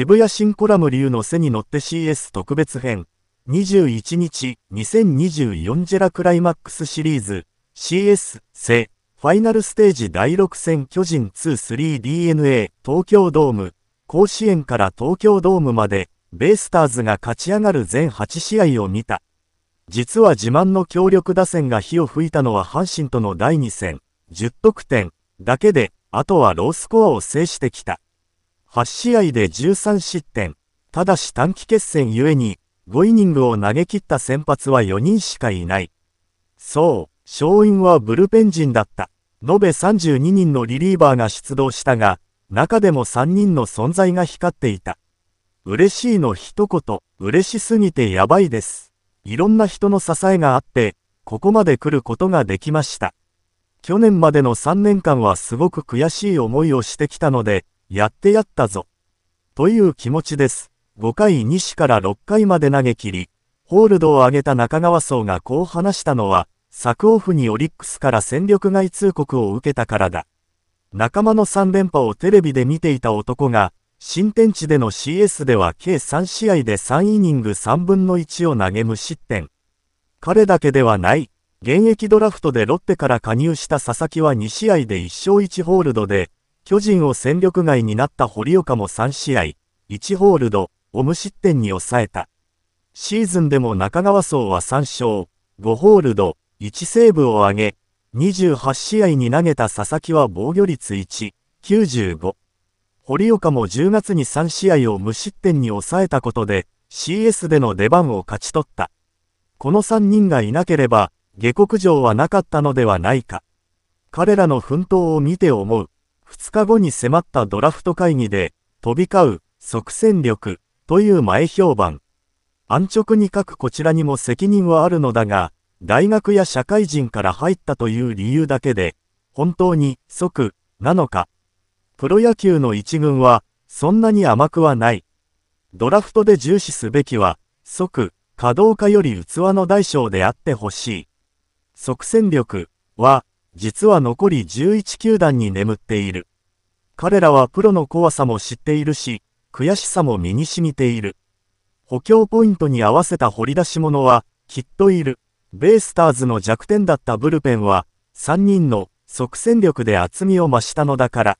渋谷新コラム流の背に乗って CS 特別編21日2024ジェラクライマックスシリーズ CS セファイナルステージ第6戦巨人 2-3DNA 東京ドーム甲子園から東京ドームまでベイスターズが勝ち上がる全8試合を見た実は自慢の強力打線が火を吹いたのは阪神との第2戦10得点だけであとはロースコアを制してきた8試合で13失点。ただし短期決戦ゆえに、5イニングを投げ切った先発は4人しかいない。そう、勝因はブルペン陣だった。延べ32人のリリーバーが出動したが、中でも3人の存在が光っていた。嬉しいの一言、嬉しすぎてやばいです。いろんな人の支えがあって、ここまで来ることができました。去年までの3年間はすごく悔しい思いをしてきたので、やってやったぞ。という気持ちです。5回死から6回まで投げ切り、ホールドを上げた中川荘がこう話したのは、昨オフにオリックスから戦力外通告を受けたからだ。仲間の3連覇をテレビで見ていた男が、新天地での CS では計3試合で3イニング3分の1を投げ無失点。彼だけではない。現役ドラフトでロッテから加入した佐々木は2試合で1勝1ホールドで、巨人を戦力外になった堀岡も3試合、1ホールドを無失点に抑えた。シーズンでも中川荘は3勝、5ホールド、1セーブを挙げ、28試合に投げた佐々木は防御率1、95。堀岡も10月に3試合を無失点に抑えたことで、CS での出番を勝ち取った。この3人がいなければ、下克上はなかったのではないか。彼らの奮闘を見て思う。2日後に迫ったドラフト会議で、飛び交う即戦力という前評判。安直に書くこちらにも責任はあるのだが、大学や社会人から入ったという理由だけで、本当に即なのか。プロ野球の一軍は、そんなに甘くはない。ドラフトで重視すべきは、即、稼働家より器の大小であってほしい。即戦力は、実は残り11球団に眠っている。彼らはプロの怖さも知っているし、悔しさも身に染みている。補強ポイントに合わせた掘り出し物は、きっといる。ベイスターズの弱点だったブルペンは、3人の即戦力で厚みを増したのだから。